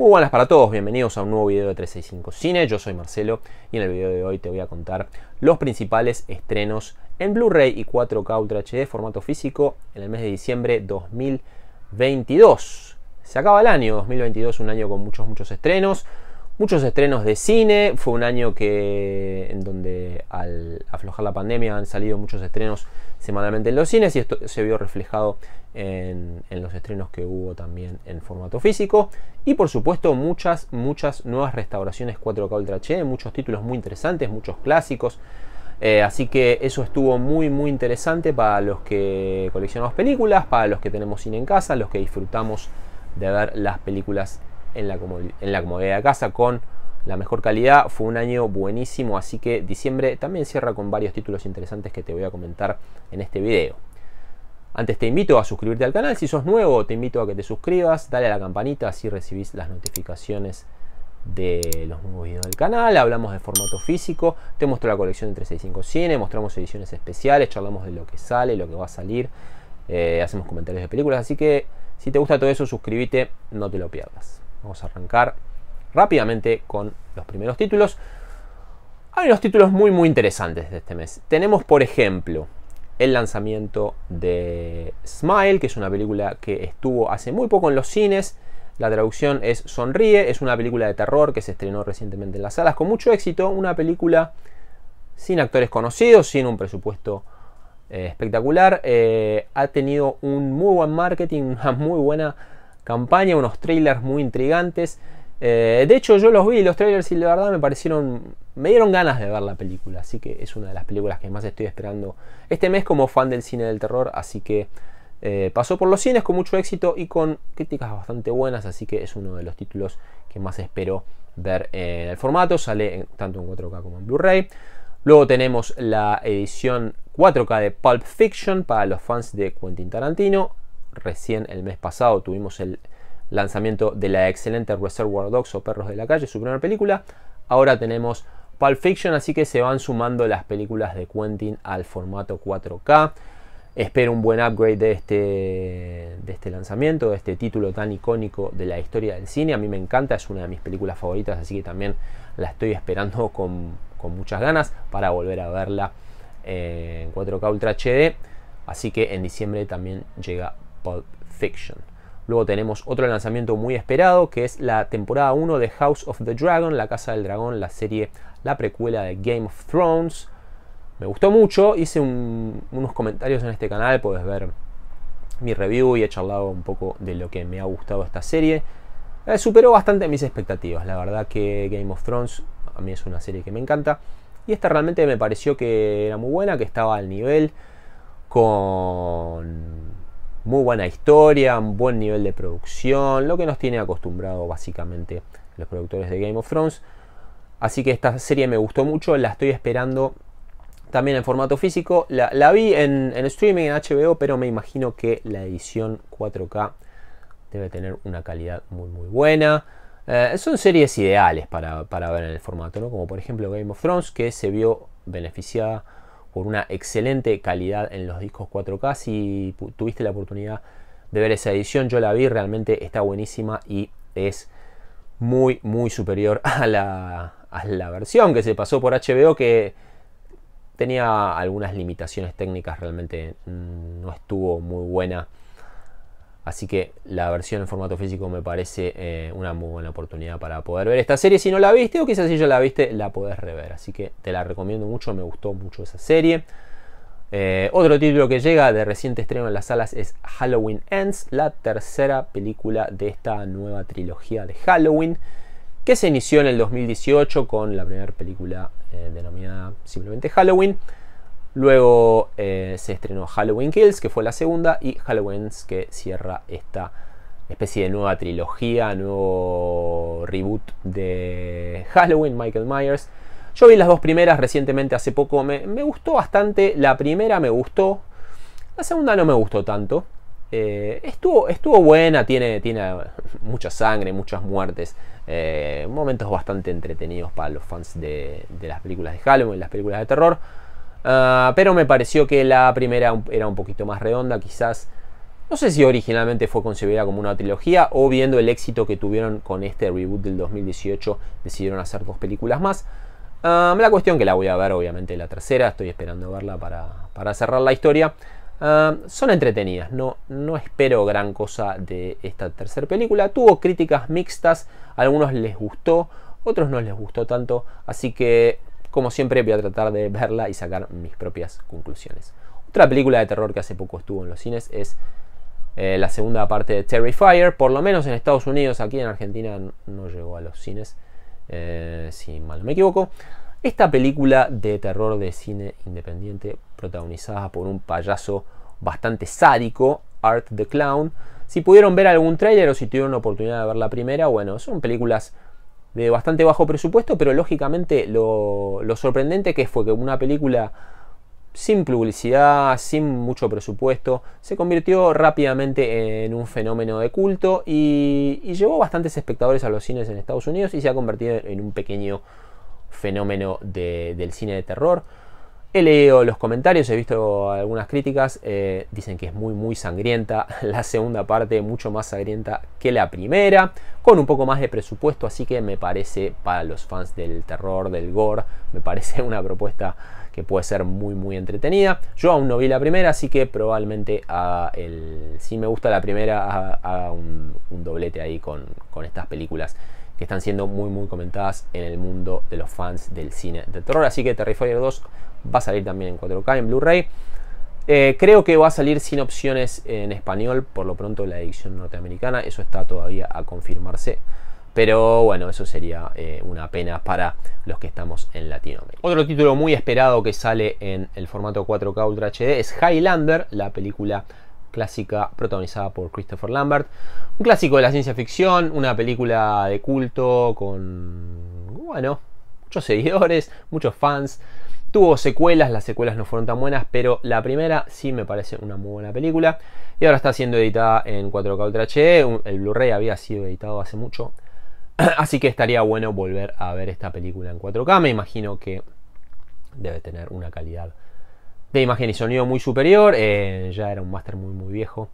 Muy buenas para todos, bienvenidos a un nuevo video de 365 Cine, yo soy Marcelo y en el video de hoy te voy a contar los principales estrenos en Blu-ray y 4K Ultra HD formato físico en el mes de diciembre 2022. Se acaba el año 2022, un año con muchos, muchos estrenos muchos estrenos de cine. Fue un año que, en donde al aflojar la pandemia han salido muchos estrenos semanalmente en los cines y esto se vio reflejado en, los estrenos que hubo también en formato físico. Y por supuesto muchas, muchas nuevas restauraciones 4K Ultra HD, muchos títulos muy interesantes, muchos clásicos. Eh, así que eso estuvo muy muy interesante para los que coleccionamos películas, para los que tenemos cine en casa, los que disfrutamos de ver las películas en la, comodidad de casa con la mejor calidad. Fue un año buenísimo, así que diciembre también cierra con varios títulos interesantes que te voy a comentar en este video. Antes te invito a suscribirte al canal, si sos nuevo te invito a que te suscribas, dale a la campanita, así recibís las notificaciones de los nuevos videos del canal, hablamos de formato físico, te muestro la colección de 365 Cine, mostramos ediciones especiales, charlamos de lo que sale, lo que va a salir, eh, hacemos comentarios de películas, así que si te gusta todo eso suscríbete, no te lo pierdas. Vamos a arrancar rápidamente con los primeros títulos. Hay unos títulos muy muy interesantes de este mes. Tenemos por ejemplo el lanzamiento de Smile, que es una película que estuvo hace muy poco en los cines. La traducción es Sonríe, es una película de terror que se estrenó recientemente en las salas con mucho éxito, una película sin actores conocidos, sin un presupuesto eh, espectacular. Eh, ha tenido un muy buen marketing, una muy buena campaña, unos trailers muy intrigantes. Eh, de hecho, yo los vi los trailers y la verdad me parecieron. Me dieron ganas de ver la película, así que es una de las películas que más estoy esperando este mes como fan del cine del terror. Así que eh, pasó por los cines con mucho éxito y con críticas bastante buenas, así que es uno de los títulos que más espero ver en el formato. Sale tanto en 4K como en Blu-ray. Luego tenemos la edición 4K de Pulp Fiction para los fans de Quentin Tarantino. Recién el mes pasado tuvimos el lanzamiento de la excelente Reservoir Dogs o Perros de la Calle, su primera película. Ahora tenemos Pulp Fiction, así que se van sumando las películas de Quentin al formato 4K. Espero un buen upgrade de este, de este lanzamiento, de este título tan icónico de la historia del cine. A mí me encanta, es una de mis películas favoritas, así que también la estoy esperando con, con muchas ganas para volver a verla eh, en 4K Ultra HD. Así que en diciembre también llega Fiction. Luego tenemos otro lanzamiento muy esperado, que es la temporada 1 de House of the Dragon, La Casa del Dragón, la serie, la precuela de Game of Thrones. Me gustó mucho, hice unos comentarios en este canal, puedes ver mi review y he charlado un poco de lo que me ha gustado esta serie. Eh, superó bastante mis expectativas, la verdad que Game of Thrones a mí es una serie que me encanta. Y esta realmente me pareció que era muy buena, que estaba al nivel con muy buena historia, un buen nivel de producción, lo que nos tiene acostumbrado básicamente los productores de Game of Thrones. Así que esta serie me gustó mucho, la estoy esperando también en formato físico. La, vi en, streaming, en HBO, pero me imagino que la edición 4K debe tener una calidad muy muy buena. Eh, son series ideales para, para, ver en el formato, como por ejemplo Game of Thrones, que se vio beneficiada por una excelente calidad en los discos 4K. Si tuviste la oportunidad de ver esa edición, yo la vi, realmente está buenísima y es muy, muy superior a la, a la versión que se pasó por HBO que tenía algunas limitaciones técnicas, realmente mm, no estuvo muy buena Así que la versión en formato físico me parece eh, una muy buena oportunidad para poder ver esta serie. Si no la viste o quizás si ya la viste, la podés rever. Así que te la recomiendo mucho, me gustó mucho esa serie. Eh, otro título que llega de reciente estreno en las salas es Halloween Ends, la tercera película de esta nueva trilogía de Halloween, que se inició en el 2018 con la primera película eh, denominada simplemente Halloween. Luego eh, se estrenó Halloween Kills, que fue la segunda, y Halloween's, que cierra esta especie de nueva trilogía, nuevo reboot de Halloween, Michael Myers. Yo vi las dos primeras recientemente, hace poco, me, gustó bastante. La primera me gustó, la segunda no me gustó tanto. Eh, estuvo, estuvo buena, tiene, tiene mucha sangre, muchas muertes, eh, momentos bastante entretenidos para los fans de las películas de Halloween, las películas de terror. Ah, pero me pareció que la primera era un poquito más redonda, quizás. No sé si originalmente fue concebida como una trilogía o viendo el éxito que tuvieron con este reboot del 2018 decidieron hacer dos películas más. Ah, la cuestión que la voy a ver, obviamente, la tercera, estoy esperando verla para, cerrar la historia. Ah, son entretenidas, no, no espero gran cosa de esta tercera película. Tuvo críticas mixtas, algunos les gustó, otros no les gustó tanto, así que como siempre voy a tratar de verla y sacar mis propias conclusiones. Otra película de terror que hace poco estuvo en los cines es eh, la segunda parte de Terrifier, por lo menos en Estados Unidos, aquí en Argentina no llegó a los cines, eh, si mal no me equivoco. Esta película de terror de cine independiente, protagonizada por un payaso bastante sádico, Art the Clown. Si pudieron ver algún tráiler o si tuvieron la oportunidad de ver la primera, bueno, son películas de bastante bajo presupuesto, pero lógicamente lo, sorprendente que fue que una película sin publicidad, sin mucho presupuesto, se convirtió rápidamente en un fenómeno de culto y, llevó bastantes espectadores a los cines en Estados Unidos y se ha convertido en un pequeño fenómeno del cine de terror. He leído los comentarios, he visto algunas críticas, eh, dicen que es muy muy sangrienta, la segunda parte mucho más sangrienta que la primera, con un poco más de presupuesto, así que me parece para los fans del terror, del gore, me parece una propuesta que puede ser muy muy entretenida. Yo aún no vi la primera, así que probablemente si me gusta la primera haga un, doblete ahí con, con estas películas que están siendo muy muy comentadas en el mundo de los fans del cine de terror. Así que Terrifier 2 Va a salir también en 4K, en Blu-ray. Eh, creo que va a salir sin opciones en español, por lo pronto la edición norteamericana, eso está todavía a confirmarse. Pero bueno, eso sería eh, una pena para los que estamos en Latinoamérica. Otro título muy esperado que sale en el formato 4K Ultra HD es Highlander, la película clásica protagonizada por Christopher Lambert. Un clásico de la ciencia ficción, una película de culto con, bueno, muchos seguidores, muchos fans. Tuvo secuelas, las secuelas no fueron tan buenas, pero la primera sí me parece una muy buena película. Y ahora está siendo editada en 4K Ultra HD. El Blu-ray había sido editado hace mucho. Así que estaría bueno volver a ver esta película en 4K. Me imagino que debe tener una calidad de imagen y sonido muy superior. Eh, ya era un máster muy muy viejo.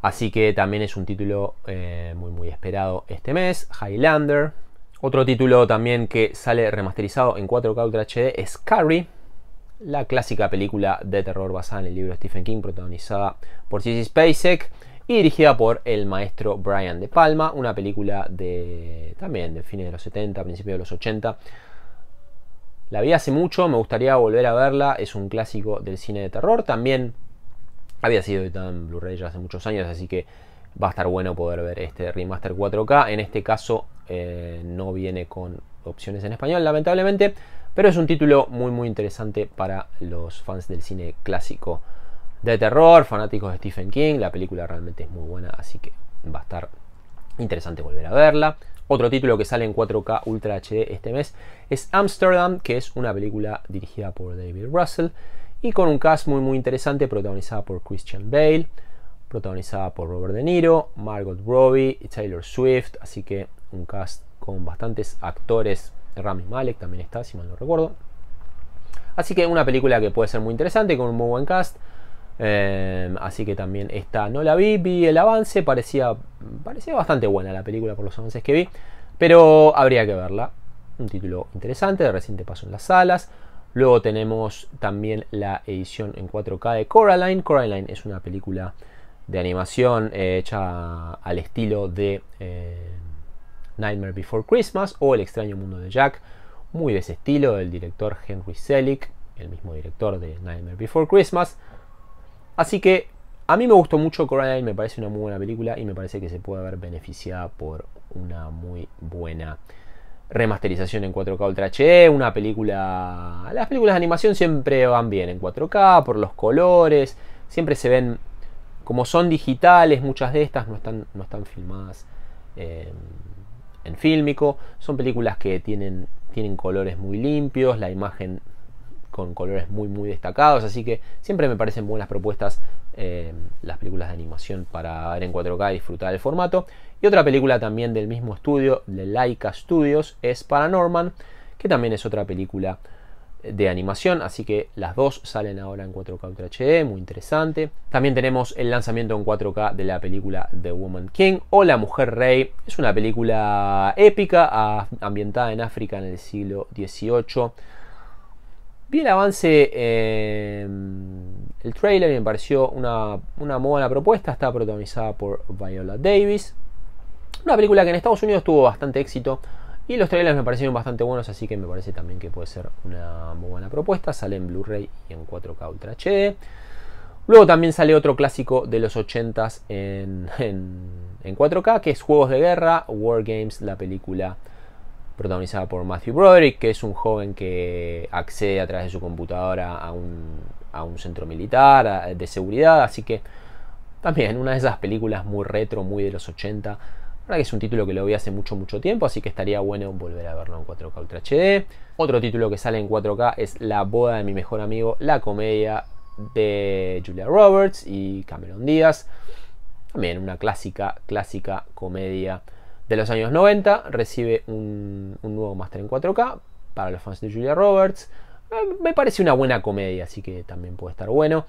Así que también es un título eh, muy muy esperado este mes. Highlander. Otro título también que sale remasterizado en 4K Ultra HD es Carrie la clásica película de terror basada en el libro de Stephen King, protagonizada por C.C. Spacek y dirigida por el maestro Brian De Palma, una película de también de fines de los 70, principios de los 80. La vi hace mucho, me gustaría volver a verla, es un clásico del cine de terror, también había sido editada en Blu-ray ya hace muchos años, así que va a estar bueno poder ver este remaster 4K, en este caso eh, no viene con opciones en español, lamentablemente, pero es un título muy muy interesante para los fans del cine clásico de terror, fanáticos de Stephen King. La película realmente es muy buena, así que va a estar interesante volver a verla. Otro título que sale en 4K Ultra HD este mes es Amsterdam, que es una película dirigida por David Russell y con un cast muy muy interesante protagonizada por Christian Bale, protagonizada por Robert De Niro, Margot Robbie y Taylor Swift, así que un cast con bastantes actores Rami Malek también está, si mal no recuerdo. Así que una película que puede ser muy interesante, con un muy buen cast. Eh, así que también esta no la vi, vi el avance, parecía, parecía bastante buena la película por los avances que vi, pero habría que verla. Un título interesante, de reciente paso en las salas. Luego tenemos también la edición en 4K de Coraline. Coraline es una película de animación eh, hecha al estilo de eh, Nightmare Before Christmas o El extraño mundo de Jack, muy de ese estilo, del director Henry Selick, el mismo director de Nightmare Before Christmas. Así que a mí me gustó mucho Coraline, me parece una muy buena película y me parece que se puede ver beneficiada por una muy buena remasterización en 4K Ultra HD, una película... Las películas de animación siempre van bien en 4K, por los colores, siempre se ven... Como son digitales, muchas de estas no están, no están filmadas eh, en fílmico. Son películas que tienen, tienen colores muy limpios, la imagen con colores muy muy destacados, así que siempre me parecen buenas propuestas eh, las películas de animación para ver en 4K y disfrutar del formato. Y otra película también del mismo estudio, de Laika Studios, es Paranorman, que también es otra película de animación, así que las dos salen ahora en 4K Ultra HD, muy interesante. También tenemos el lanzamiento en 4K de la película The Woman King o La Mujer Rey. Es una película épica ambientada en África en el siglo XVIII. Bien el avance, eh, el trailer y me pareció una, una buena propuesta. Está protagonizada por Viola Davis. Una película que en Estados Unidos tuvo bastante éxito y los trailers me parecieron bastante buenos, así que me parece también que puede ser una muy buena propuesta. Sale en Blu-ray y en 4K Ultra HD. Luego también sale otro clásico de los 80s en, 4K, que es Juegos de Guerra, War Games, la película protagonizada por Matthew Broderick, que es un joven que accede a través de su computadora a un, centro militar de seguridad, así que también una de esas películas muy retro, muy de los 80 que es un título que lo vi hace mucho, mucho tiempo, así que estaría bueno volver a verlo en 4K Ultra HD. Otro título que sale en 4K es La boda de mi mejor amigo, la comedia de Julia Roberts y Cameron Díaz. También una clásica, clásica comedia de los años 90. Recibe un, nuevo máster en 4K para los fans de Julia Roberts. Eh, me parece una buena comedia, así que también puede estar bueno.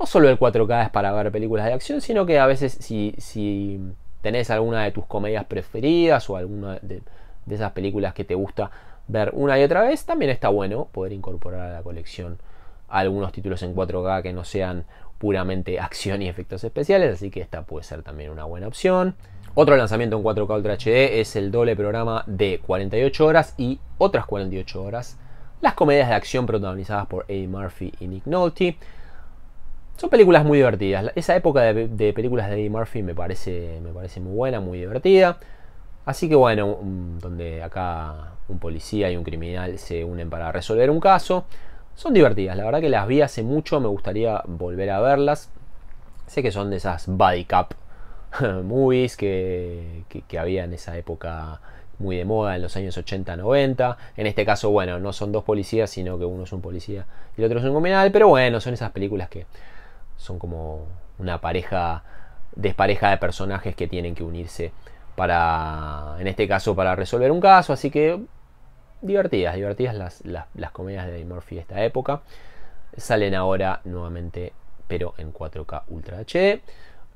No solo el 4K es para ver películas de acción, sino que a veces si, si tenés alguna de tus comedias preferidas o alguna de, de esas películas que te gusta ver una y otra vez, también está bueno poder incorporar a la colección algunos títulos en 4K que no sean puramente acción y efectos especiales, así que esta puede ser también una buena opción. Otro lanzamiento en 4K Ultra HD es el doble programa de 48 horas y otras 48 horas, las comedias de acción protagonizadas por Eddie Murphy y Nick Nolte. Son películas muy divertidas. Esa época de, películas de Eddie Murphy me parece, me parece muy buena, muy divertida. Así que bueno, donde acá un policía y un criminal se unen para resolver un caso. Son divertidas, la verdad que las vi hace mucho, me gustaría volver a verlas. Sé que son de esas body movies que, que, que había en esa época muy de moda en los años 80-90. En este caso, bueno, no son dos policías, sino que uno es un policía y el otro es un criminal. Pero bueno, son esas películas que son como una pareja, despareja de personajes que tienen que unirse para, en este caso, para resolver un caso. Así que divertidas, divertidas las, las, comedias de Murphy de esta época. Salen ahora nuevamente, pero en 4K Ultra HD.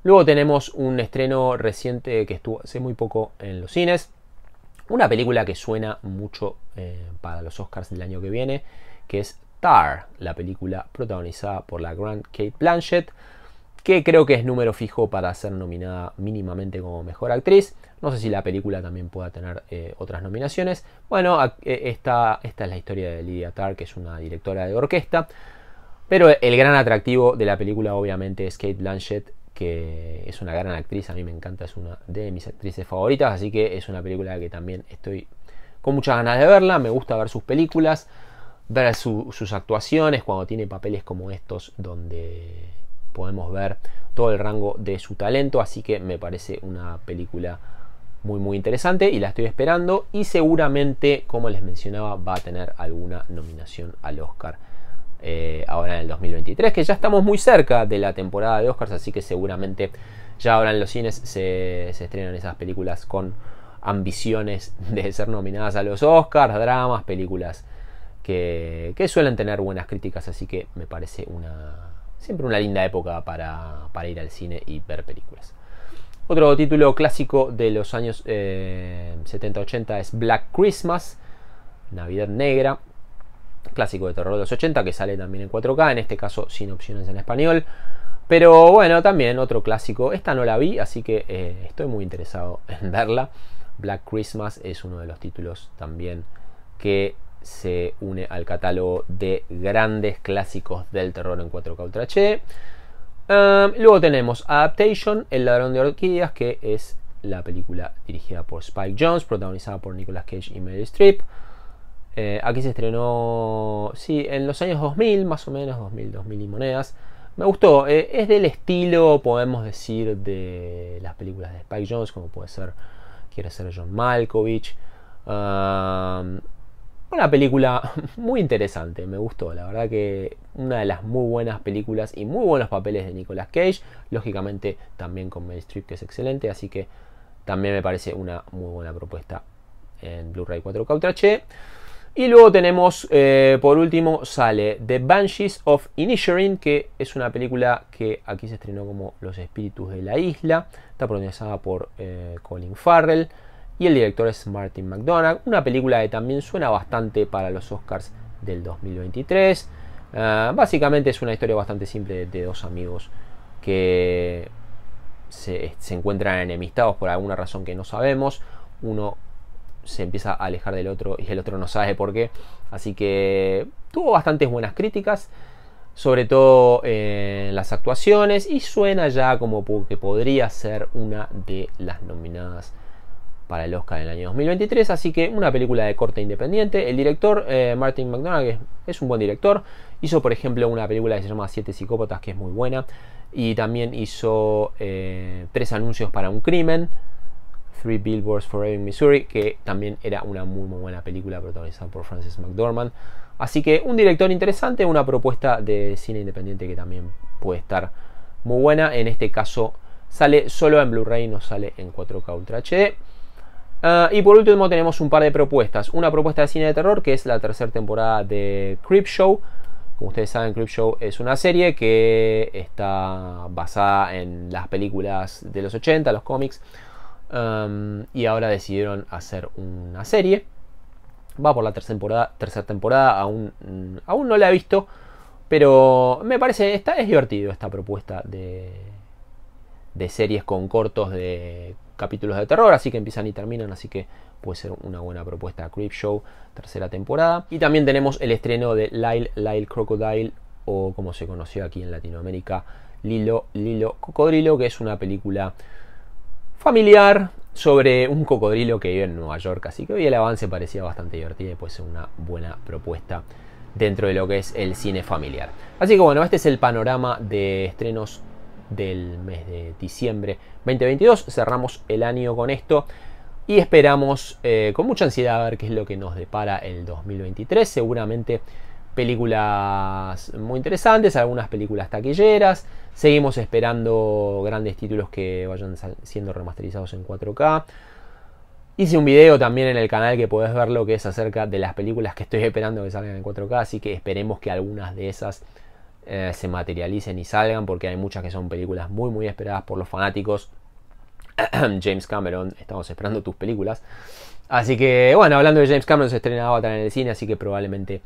Luego tenemos un estreno reciente que estuvo hace muy poco en los cines. Una película que suena mucho eh, para los Oscars del año que viene, que es la película protagonizada por la gran Kate Blanchett, que creo que es número fijo para ser nominada mínimamente como mejor actriz. No sé si la película también pueda tener eh, otras nominaciones. Bueno, eh, esta, esta es la historia de Lydia Tarr, que es una directora de orquesta. Pero el gran atractivo de la película obviamente es Kate Blanchett, que es una gran actriz, a mí me encanta, es una de mis actrices favoritas, así que es una película que también estoy con muchas ganas de verla, me gusta ver sus películas ver sus actuaciones cuando tiene papeles como estos donde podemos ver todo el rango de su talento, así que me parece una película muy muy interesante y la estoy esperando y seguramente como les mencionaba va a tener alguna nominación al Oscar eh, ahora en el 2023 que ya estamos muy cerca de la temporada de Oscars así que seguramente ya ahora en los cines se, se estrenan esas películas con ambiciones de ser nominadas a los Oscars dramas películas que, suelen tener buenas críticas, así que me parece una siempre una linda época para, ir al cine y ver películas. Otro título clásico de los años 70-80 eh, es Black Christmas, Navidad Negra, clásico de terror de los 80 que sale también en 4K, en este caso sin opciones en español. Pero bueno, también otro clásico. Esta no la vi, así que eh, estoy muy interesado en verla. Black Christmas es uno de los títulos también que se une al catálogo de grandes clásicos del terror en 4K Ultra HD. luego tenemos Adaptation, El ladrón de orquídeas, que es la película dirigida por Spike Jones, protagonizada por Nicolas Cage y Meryl Streep. Eh, aquí se estrenó, sí, en los años 2000, más o menos, 2000, 2000 y monedas. Me gustó, eh, es del estilo, podemos decir, de las películas de Spike Jones, como puede ser, quiere ser John Malkovich. Em, una película muy interesante, me gustó. La verdad que una de las muy buenas películas y muy buenos papeles de Nicolas Cage. Lógicamente también con Meryl Streep, que es excelente. Así que también me parece una muy buena propuesta en Blu-ray 4K Y luego tenemos, eh, por último, sale The Banshees of Inisherin, que es una película que aquí se estrenó como Los Espíritus de la Isla. Está pronunciada por eh, Colin Farrell y el director es Martin McDonagh, una película que también suena bastante para los Oscars del 2023. Ah, básicamente es una historia bastante simple de, dos amigos que se, se, encuentran enemistados por alguna razón que no sabemos. Uno se empieza a alejar del otro y el otro no sabe por qué. Así que tuvo bastantes buenas críticas, sobre todo en las actuaciones, y suena ya como que podría ser una de las nominadas para el Oscar del año 2023. Así que una película de corte independiente. El director, eh, Martin McDonagh, es, un buen director. Hizo, por ejemplo, una película que se llama Siete Psicópatas, que es muy buena. Y también hizo eh, Tres Anuncios para un Crimen. Three Billboards for in Missouri, que también era una muy, muy buena película protagonizada por Francis McDormand. Así que un director interesante, una propuesta de cine independiente que también puede estar muy buena. En este caso sale solo en Blu-ray, no sale en 4K Ultra HD. Eh, y por último tenemos un par de propuestas. Una propuesta de cine de terror que es la tercera temporada de Creepshow Show. Como ustedes saben, Creepshow Show es una serie que está basada en las películas de los 80, los cómics. Em, y ahora decidieron hacer una serie. Va por la tercera temporada. Tercera temporada aún, aún no la he visto. Pero me parece, está, es divertido esta propuesta de, de series con cortos de capítulos de terror, así que empiezan y terminan, así que puede ser una buena propuesta. Creep Show, tercera temporada. Y también tenemos el estreno de Lyle, Lyle Crocodile, o como se conoció aquí en Latinoamérica, Lilo, Lilo Cocodrilo, que es una película familiar sobre un cocodrilo que vive en Nueva York, así que hoy el avance parecía bastante divertido y puede ser una buena propuesta dentro de lo que es el cine familiar. Así que bueno, este es el panorama de estrenos del mes de diciembre 2022. Cerramos el año con esto y esperamos eh, con mucha ansiedad a ver qué es lo que nos depara el 2023. Seguramente películas muy interesantes, algunas películas taquilleras. Seguimos esperando grandes títulos que vayan siendo remasterizados en 4K. Hice un video también en el canal que podés ver lo que es acerca de las películas que estoy esperando que salgan en 4K, así que esperemos que algunas de esas eh, se materialicen y salgan, porque hay muchas que son películas muy, muy esperadas por los fanáticos. James Cameron, estamos esperando tus películas. Así que, bueno, hablando de James Cameron, se estrena también en el cine, así que probablemente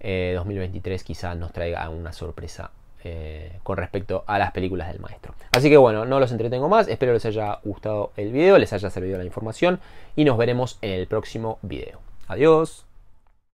2023 eh, quizás nos traiga una sorpresa eh, con respecto a las películas del maestro. Así que, bueno, no los entretengo más. Espero les haya gustado el video, les haya servido la información y nos veremos en el próximo video. Adiós.